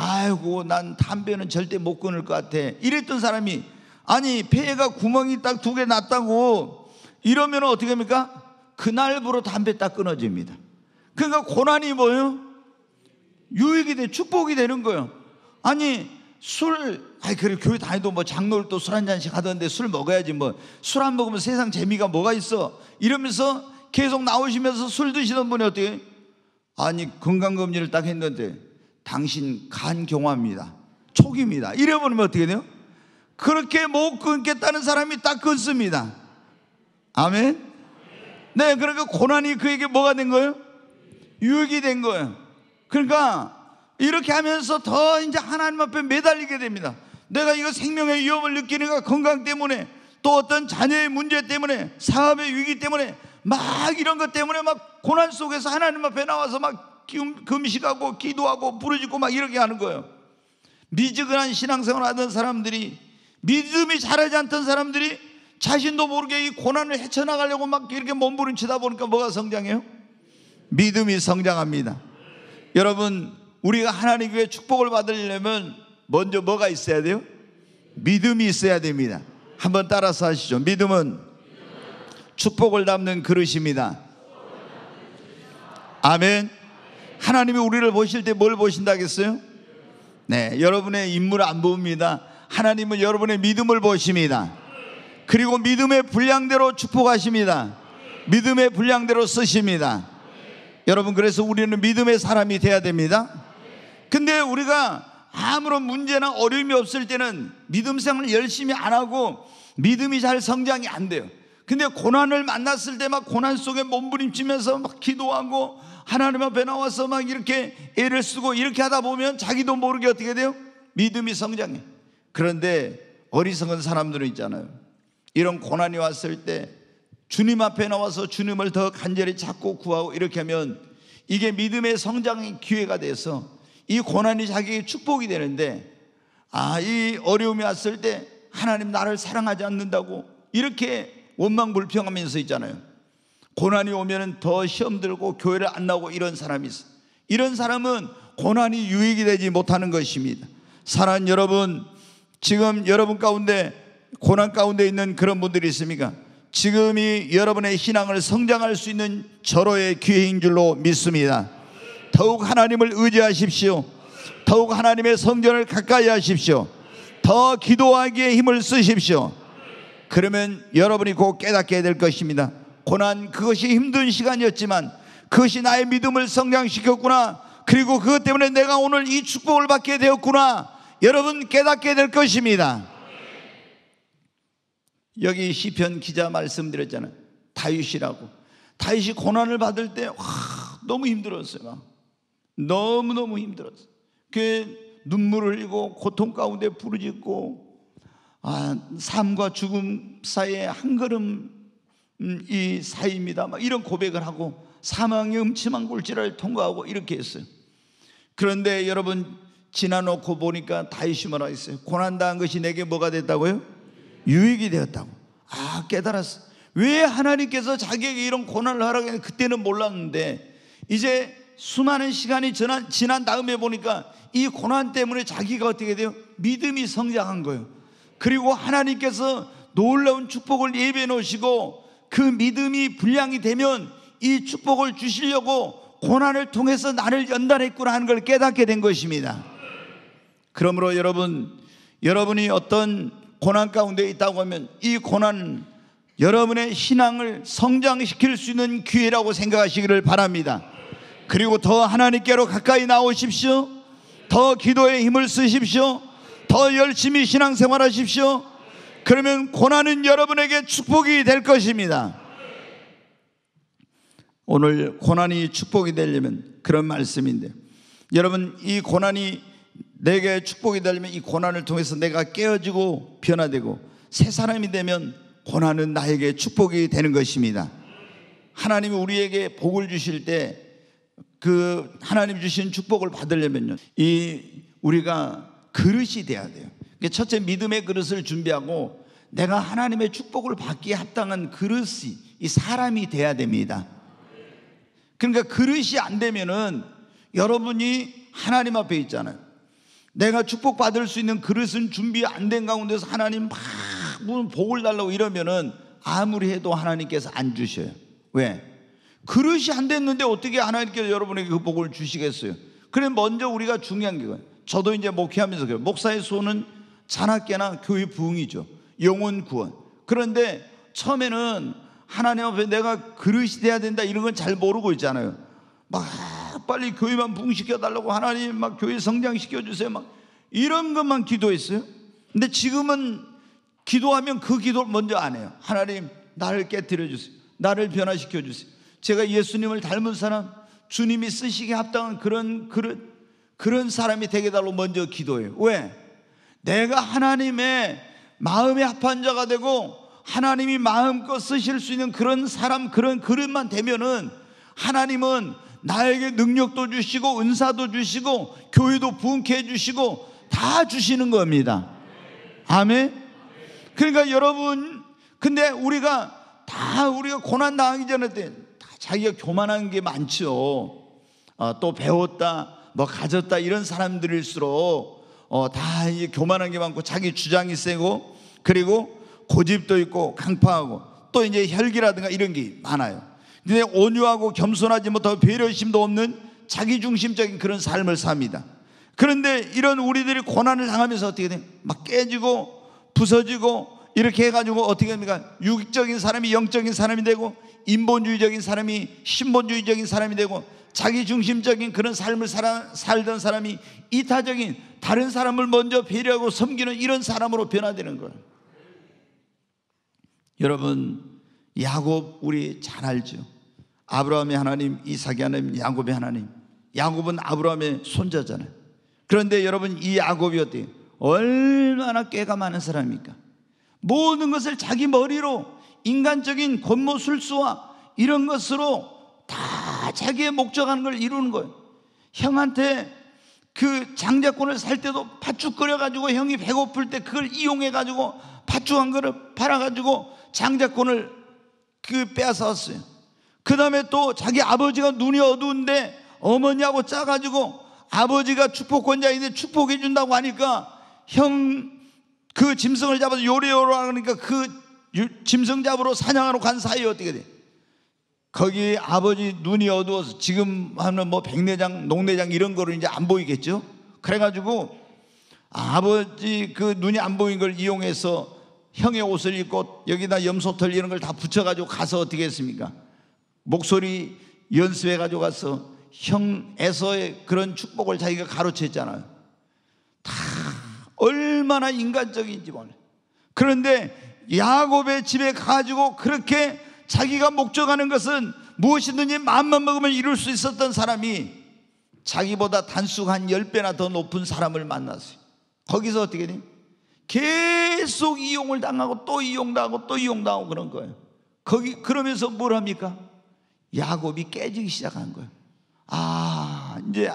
아이고 난 담배는 절대 못 끊을 것 같아 이랬던 사람이 아니 폐가 구멍이 딱 두 개 났다고 이러면 어떻게 합니까? 그날부로 담배 딱 끊어집니다 그러니까 고난이 뭐예요? 유익이 돼 축복이 되는 거예요 아니 술 아이 그래 교회 다니도 뭐 장로를 또 술 한 잔씩 하던데 술 먹어야지 뭐 술 안 먹으면 세상 재미가 뭐가 있어 이러면서 계속 나오시면서 술 드시던 분이 어떻게 아니 건강검진을 딱 했는데 당신 간 경화입니다. 촉입니다. 잃어버리면 어떻게 돼요? 그렇게 못 끊겠다는 사람이 딱 끊습니다. 아멘? 네, 그러니까 고난이 그에게 뭐가 된 거예요? 유익이 된 거예요. 그러니까 이렇게 하면서 더 이제 하나님 앞에 매달리게 됩니다. 내가 이거 생명의 위험을 느끼니까 건강 때문에 또 어떤 자녀의 문제 때문에 사업의 위기 때문에 막 이런 것 때문에 막 고난 속에서 하나님 앞에 나와서 막 금식하고 기도하고 부르짖고 막 이렇게 하는 거예요. 미지근한 신앙생활 하던 사람들이 믿음이 자라지 않던 사람들이 자신도 모르게 이 고난을 헤쳐나가려고 막 이렇게 몸부림치다 보니까 뭐가 성장해요? 믿음이 성장합니다. 여러분 우리가 하나님의 축복을 받으려면 먼저 뭐가 있어야 돼요? 믿음이 있어야 됩니다. 한번 따라서 하시죠. 믿음은 축복을 담는 그릇입니다. 아멘. 하나님이 우리를 보실 때 뭘 보신다 겠어요? 네, 여러분의 인물 안 봅니다. 하나님은 여러분의 믿음을 보십니다. 그리고 믿음의 분량대로 축복하십니다. 믿음의 분량대로 쓰십니다. 여러분 그래서 우리는 믿음의 사람이 돼야 됩니다. 근데 우리가 아무런 문제나 어려움이 없을 때는 믿음 생활을 열심히 안 하고 믿음이 잘 성장이 안 돼요. 근데 고난을 만났을 때 막 고난 속에 몸부림치면서 막 기도하고 하나님 앞에 나와서 막 이렇게 애를 쓰고 이렇게 하다 보면 자기도 모르게 어떻게 돼요? 믿음이 성장해. 그런데 어리석은 사람들은 있잖아요. 이런 고난이 왔을 때 주님 앞에 나와서 주님을 더 간절히 찾고 구하고 이렇게 하면 이게 믿음의 성장의 기회가 돼서 이 고난이 자기의 축복이 되는데 아, 이 어려움이 왔을 때 하나님 나를 사랑하지 않는다고 이렇게 원망 불평하면서 있잖아요. 고난이 오면 더 시험 들고 교회를 안 나오고 이런 사람이 있어. 이런 사람은 고난이 유익이 되지 못하는 것입니다. 사랑 여러분, 지금 여러분 가운데 고난 가운데 있는 그런 분들이 있습니까? 지금이 여러분의 신앙을 성장할 수 있는 절호의 기회인 줄로 믿습니다. 더욱 하나님을 의지하십시오. 더욱 하나님의 성전을 가까이 하십시오. 더 기도하기에 힘을 쓰십시오. 그러면 여러분이 곧 깨닫게 될 것입니다. 고난 그것이 힘든 시간이었지만 그것이 나의 믿음을 성장시켰구나. 그리고 그것 때문에 내가 오늘 이 축복을 받게 되었구나. 여러분 깨닫게 될 것입니다. 여기 시편 기자 말씀드렸잖아요. 다윗이라고. 다윗이 고난을 받을 때 와, 너무 힘들었어요. 너무너무 힘들었어요. 그 눈물을 흘리고 고통 가운데 부르짖고 아, 삶과 죽음 사이에 한 걸음 음, 이 사이입니다. 막 이런 고백을 하고 사망의 음침한 굴지를 통과하고 이렇게 했어요. 그런데 여러분 지나놓고 보니까 다윗이 뭐라 했어요? 고난당한 것이 내게 뭐가 됐다고요? 유익이 되었다고. 아 깨달았어. 왜 하나님께서 자기에게 이런 고난을 하라고 했는데 그때는 몰랐는데 이제 수많은 시간이 지난, 지난 다음에 보니까 이 고난 때문에 자기가 어떻게 돼요? 믿음이 성장한 거예요. 그리고 하나님께서 놀라운 축복을 예배해 놓으시고 그 믿음이 분량이 되면 이 축복을 주시려고 고난을 통해서 나를 연단했구나 하는 걸 깨닫게 된 것입니다. 그러므로 여러분, 여러분이 어떤 고난 가운데 있다고 하면 이고난 여러분의 신앙을 성장시킬 수 있는 기회라고 생각하시기를 바랍니다. 그리고 더 하나님께로 가까이 나오십시오. 더 기도에 힘을 쓰십시오. 더 열심히 신앙생활 하십시오. 그러면 고난은 여러분에게 축복이 될 것입니다. 오늘 고난이 축복이 되려면 그런 말씀인데 여러분 이 고난이 내게 축복이 되려면 이 고난을 통해서 내가 깨어지고 변화되고 새 사람이 되면 고난은 나에게 축복이 되는 것입니다. 하나님이 우리에게 복을 주실 때 그 하나님 주신 축복을 받으려면요. 이 우리가 그릇이 돼야 돼요. 첫째 믿음의 그릇을 준비하고 내가 하나님의 축복을 받기에 합당한 그릇이 이 사람이 돼야 됩니다. 그러니까 그릇이 안 되면은 여러분이 하나님 앞에 있잖아요. 내가 축복받을 수 있는 그릇은 준비 안 된 가운데서 하나님 막 복을 달라고 이러면은 아무리 해도 하나님께서 안 주셔요. 왜? 그릇이 안 됐는데 어떻게 하나님께서 여러분에게 그 복을 주시겠어요? 그래 먼저 우리가 중요한 게 저도 이제 목회하면서 그래요. 목사의 손은 자나깨나 교회 부흥이죠. 영혼 구원. 그런데 처음에는 하나님 앞에 내가 그릇이 돼야 된다 이런 건 잘 모르고 있잖아요. 막 빨리 교회만 부흥시켜 달라고 하나님 막 교회 성장시켜 주세요. 막 이런 것만 기도했어요. 근데 지금은 기도하면 그 기도를 먼저 안 해요. 하나님 나를 깨뜨려 주세요. 나를 변화시켜 주세요. 제가 예수님을 닮은 사람, 주님이 쓰시기에 합당한 그런 그런 그런 사람이 되게 달라고 먼저 기도해요. 왜? 내가 하나님의 마음에 합한 자가 되고 하나님이 마음껏 쓰실 수 있는 그런 사람, 그런 그릇만 되면은 하나님은 나에게 능력도 주시고 은사도 주시고 교회도 부흥케 해주시고 다 주시는 겁니다. 아멘. 그러니까 여러분, 근데 우리가 다 우리가 고난 당하기 전에 다 자기가 교만한 게 많죠. 어, 또 배웠다, 뭐 가졌다 이런 사람들일수록 어, 다 이제 교만한 게 많고 자기 주장이 세고 그리고 고집도 있고 강파하고 또 이제 혈기라든가 이런 게 많아요. 근데 온유하고 겸손하지 못하고 배려심도 없는 자기중심적인 그런 삶을 삽니다. 그런데 이런 우리들이 고난을 당하면서 어떻게 돼요? 막 깨지고 부서지고 이렇게 해가지고 어떻게 합니까? 유 육적인 사람이 영적인 사람이 되고 인본주의적인 사람이 신본주의적인 사람이 되고 자기중심적인 그런 삶을 살아, 살던 사람이 이타적인 다른 사람을 먼저 배려하고 섬기는 이런 사람으로 변화되는 거예요. 여러분, 야곱 우리 잘 알죠. 아브라함의 하나님, 이삭의 하나님, 야곱의 하나님. 야곱은 아브라함의 손자잖아요. 그런데 여러분 이 야곱이 어때요? 얼마나 깨가 많은 사람입니까? 모든 것을 자기 머리로 인간적인 권모술수와 이런 것으로 다 자기의 목적하는 걸 이루는 거예요. 형한테 그 장자권을 살 때도 팥죽끓여 가지고 형이 배고플 때 그걸 이용해 가지고 팥죽 한 그릇 팔아 가지고 장자권을 그빼앗아왔어요그 다음에 또 자기 아버지가 눈이 어두운데 어머니하고 짜가지고 아버지가 축복권자인데 축복해 준다고 하니까 형 그 짐승을 잡아서 요리요로 하니까 그 짐승 잡으러 사냥하러 간 사이에 어떻게 돼? 거기 아버지 눈이 어두워서 지금 하는 뭐 백내장, 녹내장 이런 거를 이제 안 보이겠죠? 그래가지고 아버지 그 눈이 안 보인 걸 이용해서 형의 옷을 입고 여기다 염소털 이런 걸 다 붙여가지고 가서 어떻게 했습니까? 목소리 연습해가지고 가서 형에서의 그런 축복을 자기가 가로챘잖아요. 다 얼마나 인간적인지 몰라. 요 그런데 야곱의 집에 가지고 그렇게 자기가 목적하는 것은 무엇이든지 마음만 먹으면 이룰 수 있었던 사람이 자기보다 단수가 한 10배나 더 높은 사람을 만났어요. 거기서 어떻게 돼요? 계속 이용을 당하고 또 이용당하고 또 이용당하고 그런 거예요. 거기, 그러면서 뭘 합니까? 야곱이 깨지기 시작한 거예요. 아, 이제,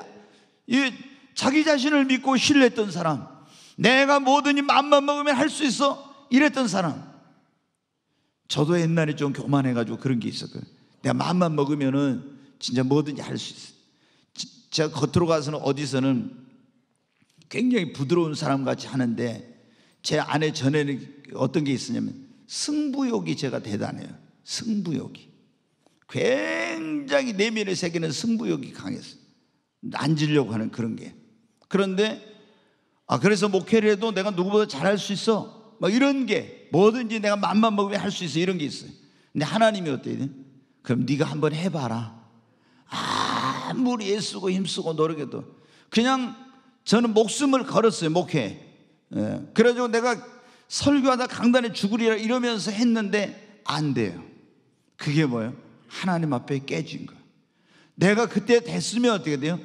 이 자기 자신을 믿고 신뢰했던 사람, 내가 뭐든지 맘만 먹으면 할 수 있어. 이랬던 사람. 저도 옛날에 좀 교만해가지고 그런 게 있었거든요. 내가 마음만 먹으면은 진짜 뭐든지 할 수있어 제가 겉으로 가서는 어디서는 굉장히 부드러운 사람 같이 하는데 제 안에 전에는 어떤 게 있었냐면 승부욕이 제가 대단해요. 승부욕이. 굉장히 내면의세계는 승부욕이 강했어요. 앉으려고 하는 그런 게. 그런데 아, 그래서 목회를 해도 내가 누구보다 잘할 수 있어. 막 이런 게 뭐든지 내가 맘만 먹으면 할 수 있어 이런 게 있어요. 근데 하나님이 어때요? 그럼 네가 한번 해봐라. 아무리 애쓰고 힘쓰고 노력해도 그냥 저는 목숨을 걸었어요 목회. 예. 그래가지고 내가 설교하다 강단에 죽으리라 이러면서 했는데 안 돼요. 그게 뭐예요? 하나님 앞에 깨진 거. 내가 그때 됐으면 어떻게 돼요?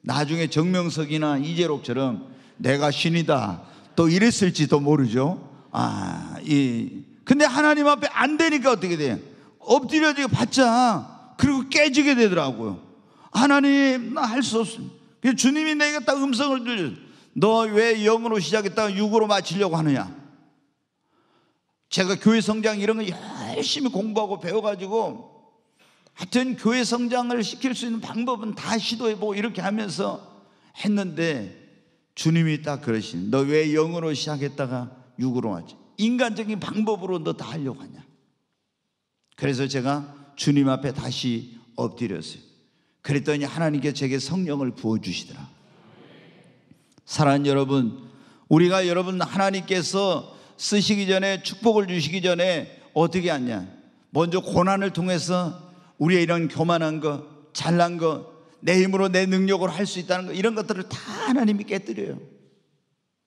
나중에 정명석이나 이재록처럼 내가 신이다. 또 이랬을지도 모르죠. 아, 이 근데 하나님 앞에 안 되니까 어떻게 돼? 엎드려지고 받자. 그리고 깨지게 되더라고요. 하나님, 나 할 수없습 주님이 내게 딱 음성을 들려. 너왜 0으로 시작했다가 6으로 마치려고 하느냐? 제가 교회 성장 이런 거 열심히 공부하고 배워가지고 하여튼 교회 성장을 시킬 수 있는 방법은 다 시도해보고 이렇게 하면서 했는데 주님이 딱그러시 너왜 0으로 시작했다가 육으로 하지. 인간적인 방법으로 너 다 하려고 하냐. 그래서 제가 주님 앞에 다시 엎드렸어요. 그랬더니 하나님께 제게 성령을 부어주시더라. 사랑하는 여러분, 우리가 여러분 하나님께서 쓰시기 전에 축복을 주시기 전에 어떻게 하냐. 먼저 고난을 통해서 우리의 이런 교만한 것, 잘난 것, 내 힘으로 내 능력으로 할 수 있다는 것, 이런 것들을 다 하나님이 깨뜨려요.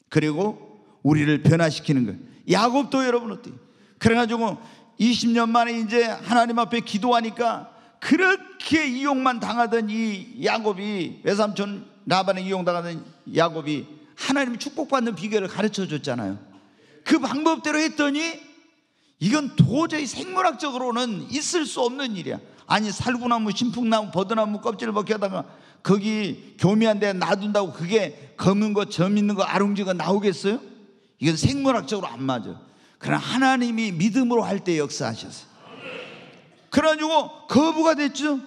그리고 우리를 변화시키는 거예요. 야곱도 여러분 어때요? 그래가지고 20년 만에 이제 하나님 앞에 기도하니까 그렇게 이용만 당하던 이 야곱이 외삼촌 라반에 이용당하던 야곱이 하나님 축복받는 비결을 가르쳐 줬잖아요. 그 방법대로 했더니 이건 도저히 생물학적으로는 있을 수 없는 일이야. 아니 살구나무, 신풍나무, 버드나무 껍질을 벗겨다가 거기 교미한 데 놔둔다고 그게 검은 거, 점 있는 거, 아롱지가 나오겠어요? 이건 생물학적으로 안 맞아요. 그러나 하나님이 믿음으로 할 때 역사하셨어요. 그래가지고 거부가 됐죠.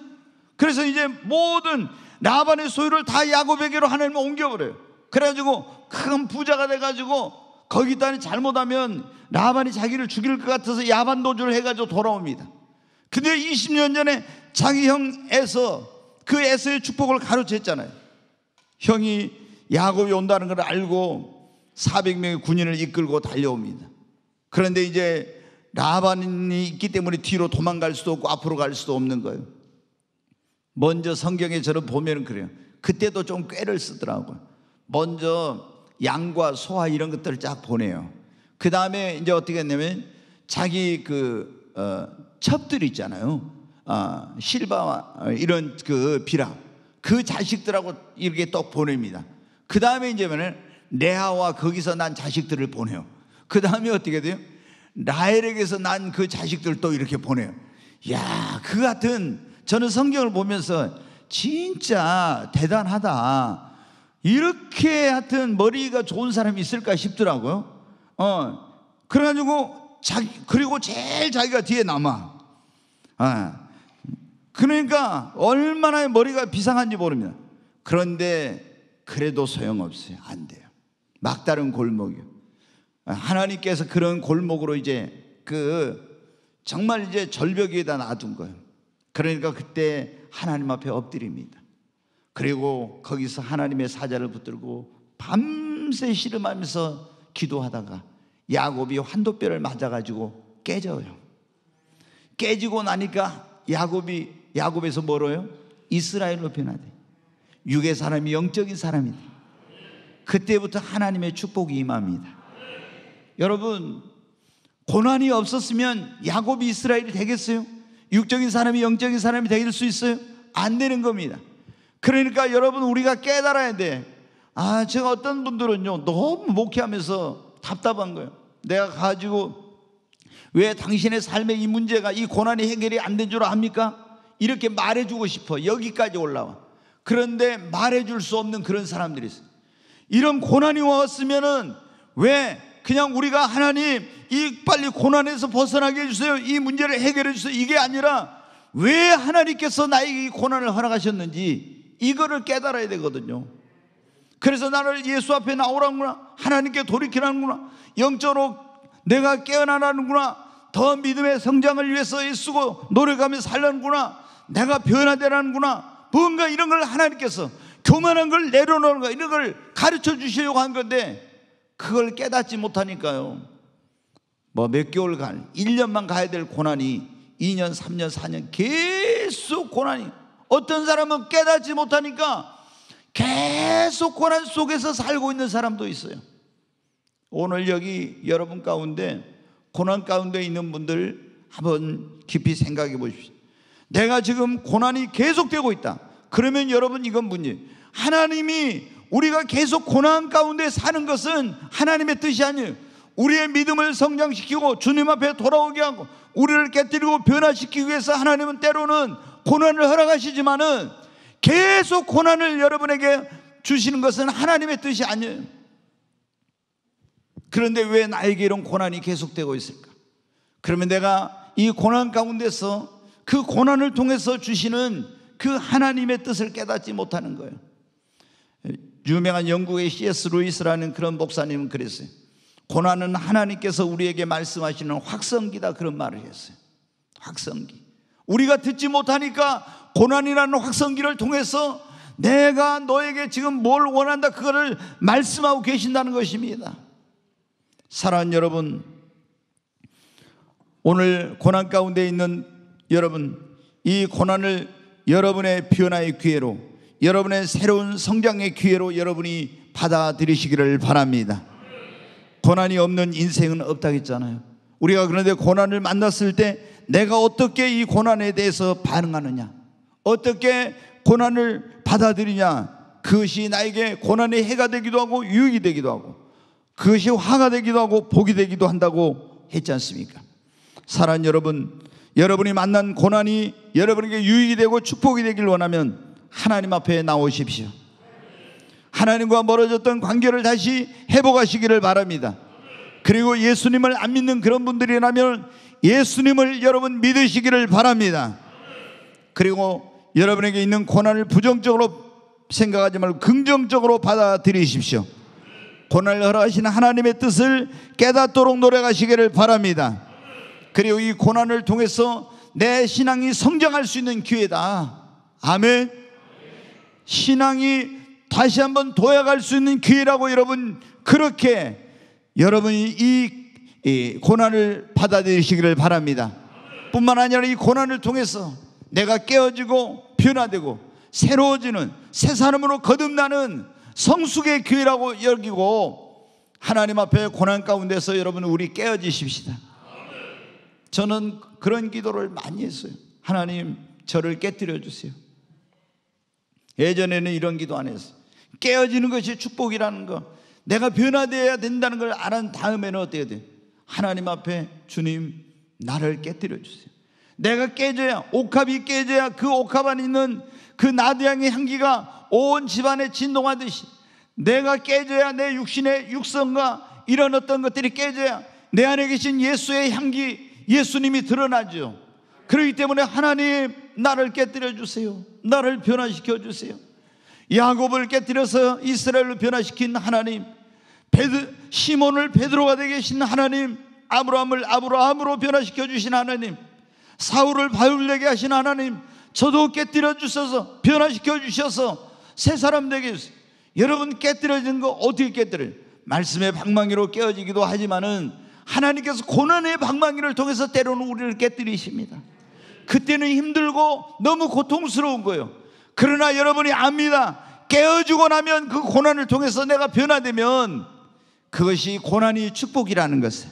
그래서 이제 모든 라반의 소유를 다 야곱에게로 하나님 옮겨버려요. 그래가지고 큰 부자가 돼가지고 거기다 니 잘못하면 라반이 자기를 죽일 것 같아서 야반 도주를 해가지고 돌아옵니다. 근데 20년 전에 자기 형에서 그 에서의 축복을 가로챘잖아요. 형이 야곱이 온다는 걸 알고 400명의 군인을 이끌고 달려옵니다. 그런데 이제 라반이 있기 때문에 뒤로 도망갈 수도 없고 앞으로 갈 수도 없는 거예요. 먼저 성경에 저를 보면 그래요. 그때도 좀 꾀를 쓰더라고요. 먼저 양과 소와 이런 것들을 쫙 보내요. 그 다음에 이제 어떻게 했냐면 자기 그, 어, 첩들 있잖아요. 아, 실바 와 이런 그 비라. 그 자식들하고 이렇게 똑 보냅니다. 그 다음에 이제는 레아와 거기서 난 자식들을 보내요. 그 다음에 어떻게 돼요? 라헬에게서 난 그 자식들 또 이렇게 보내요. 야, 그 같은 저는 성경을 보면서 진짜 대단하다. 이렇게 하여튼 머리가 좋은 사람이 있을까 싶더라고요. 어. 그래가지고 자기, 그리고 제일 자기가 뒤에 남아. 아. 그러니까 얼마나 머리가 비상한지 모릅니다. 그런데 그래도 소용없어요. 안 돼요. 막다른 골목이요. 하나님께서 그런 골목으로 이제 그 정말 이제 절벽 에다 놔둔 거예요. 그러니까 그때 하나님 앞에 엎드립니다. 그리고 거기서 하나님의 사자를 붙들고 밤새 씨름하면서 기도하다가 야곱이 환도뼈를 맞아가지고 깨져요. 깨지고 나니까 야곱이 야곱에서 멀어요. 이스라엘로 변하대. 육의 사람이 영적인 사람이다. 그때부터 하나님의 축복이 임합니다. 여러분, 고난이 없었으면 야곱이 이스라엘이 되겠어요? 육적인 사람이 영적인 사람이 될 수 있어요? 안 되는 겁니다. 그러니까 여러분 우리가 깨달아야 돼. 아, 제가 어떤 분들은요. 너무 목회하면서 답답한 거예요. 내가 가지고 왜 당신의 삶에 이 문제가 이 고난이 해결이 안 된 줄 압니까? 이렇게 말해주고 싶어. 여기까지 올라와. 그런데 말해줄 수 없는 그런 사람들이 있어요. 이런 고난이 왔으면은 왜 그냥 우리가 하나님 이 빨리 고난에서 벗어나게 해주세요. 이 문제를 해결해 주세요. 이게 아니라 왜 하나님께서 나에게 이 고난을 허락하셨는지 이거를 깨달아야 되거든요. 그래서 나를 예수 앞에 나오라는구나. 하나님께 돌이키라는구나. 영적으로 내가 깨어나라는구나. 더 믿음의 성장을 위해서 애쓰고 노력하며 살라는구나. 내가 변화되라는구나. 뭔가 이런 걸 하나님께서 교만한 걸 내려놓는 거, 이런 걸 가르쳐 주시려고 한 건데, 그걸 깨닫지 못하니까요. 뭐 몇 개월간, 1년만 가야 될 고난이 2년, 3년, 4년 계속 고난이. 어떤 사람은 깨닫지 못하니까 계속 고난 속에서 살고 있는 사람도 있어요. 오늘 여기 여러분 가운데 고난 가운데 있는 분들 한번 깊이 생각해 보십시오. 내가 지금 고난이 계속되고 있다. 그러면 여러분 이건 뭐니? 하나님이 우리가 계속 고난 가운데 사는 것은 하나님의 뜻이 아니에요. 우리의 믿음을 성장시키고 주님 앞에 돌아오게 하고 우리를 깨뜨리고 변화시키기 위해서 하나님은 때로는 고난을 허락하시지만은 계속 고난을 여러분에게 주시는 것은 하나님의 뜻이 아니에요. 그런데 왜 나에게 이런 고난이 계속되고 있을까? 그러면 내가 이 고난 가운데서 그 고난을 통해서 주시는 그 하나님의 뜻을 깨닫지 못하는 거예요. 유명한 영국의 C.S. 루이스라는 그런 목사님은 그랬어요. 고난은 하나님께서 우리에게 말씀하시는 확성기다 그런 말을 했어요. 확성기. 우리가 듣지 못하니까 고난이라는 확성기를 통해서 내가 너에게 지금 뭘 원한다 그거를 말씀하고 계신다는 것입니다. 사랑하는 여러분, 오늘 고난 가운데 있는 여러분, 이 고난을 여러분의 변화의 기회로 여러분의 새로운 성장의 기회로 여러분이 받아들이시기를 바랍니다. 고난이 없는 인생은 없다고 잖아요 우리가 그런데 고난을 만났을 때 내가 어떻게 이 고난에 대해서 반응하느냐, 어떻게 고난을 받아들이냐, 그것이 나에게 고난의 해가 되기도 하고 유익이 되기도 하고 그것이 화가 되기도 하고 복이 되기도 한다고 했지 않습니까? 사랑 여러분, 여러분이 만난 고난이 여러분에게 유익이 되고 축복이 되길 원하면 하나님 앞에 나오십시오. 하나님과 멀어졌던 관계를 다시 회복하시기를 바랍니다. 그리고 예수님을 안 믿는 그런 분들이라면 예수님을 여러분 믿으시기를 바랍니다. 그리고 여러분에게 있는 고난을 부정적으로 생각하지 말고 긍정적으로 받아들이십시오. 고난을 허락하시 하나님의 뜻을 깨닫도록 노력하시기를 바랍니다. 그리고 이 고난을 통해서 내 신앙이 성장할 수 있는 기회다. 아멘. 신앙이 다시 한번 도약할 수 있는 기회라고 여러분 그렇게 여러분이 이 고난을 받아들이시기를 바랍니다. 뿐만 아니라 이 고난을 통해서 내가 깨어지고 변화되고 새로워지는 새 사람으로 거듭나는 성숙의 기회라고 여기고 하나님 앞에 고난 가운데서 여러분 우리 깨어지십시다. 저는 그런 기도를 많이 했어요. 하나님, 저를 깨뜨려 주세요. 예전에는 이런 기도 안 했어요. 깨어지는 것이 축복이라는 거. 내가 변화되어야 된다는 걸 알은 다음에는 어떻게 돼 하나님 앞에 주님, 나를 깨뜨려 주세요. 내가 깨져야, 옥합이 깨져야 그 옥합 안에 있는 그 나대양의 향기가 온 집안에 진동하듯이 내가 깨져야 내 육신의 육성과 이런 어떤 것들이 깨져야 내 안에 계신 예수의 향기, 예수님이 드러나죠. 그렇기 때문에 하나님 나를 깨뜨려 주세요. 나를 변화시켜 주세요. 야곱을 깨뜨려서 이스라엘로 변화시킨 하나님, 베드, 시몬을 베드로가 되게 하신 하나님, 아브라함을 아브라함으로 변화시켜 주신 하나님, 사울을 바울 되게 하신 하나님, 저도 깨뜨려 주셔서 변화시켜 주셔서 새 사람 되게 해주세요. 여러분 깨뜨려진 거 어떻게 깨뜨려요? 말씀의 방망이로 깨어지기도 하지만은 하나님께서 고난의 방망이를 통해서 때로는 우리를 깨뜨리십니다. 그때는 힘들고 너무 고통스러운 거예요. 그러나 여러분이 압니다. 깨어지고 나면 그 고난을 통해서 내가 변화되면 그것이 고난이 축복이라는 것을.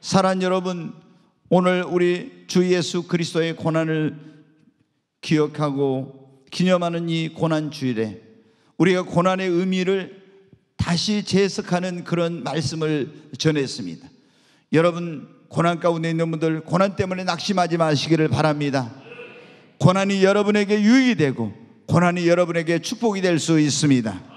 사랑 여러분, 오늘 우리 주 예수 그리스도의 고난을 기억하고 기념하는 이 고난 주일에 우리가 고난의 의미를 다시 재해석하는 그런 말씀을 전했습니다. 여러분, 고난 가운데 있는 분들, 고난 때문에 낙심하지 마시기를 바랍니다. 고난이 여러분에게 유익이 되고, 고난이 여러분에게 축복이 될 수 있습니다.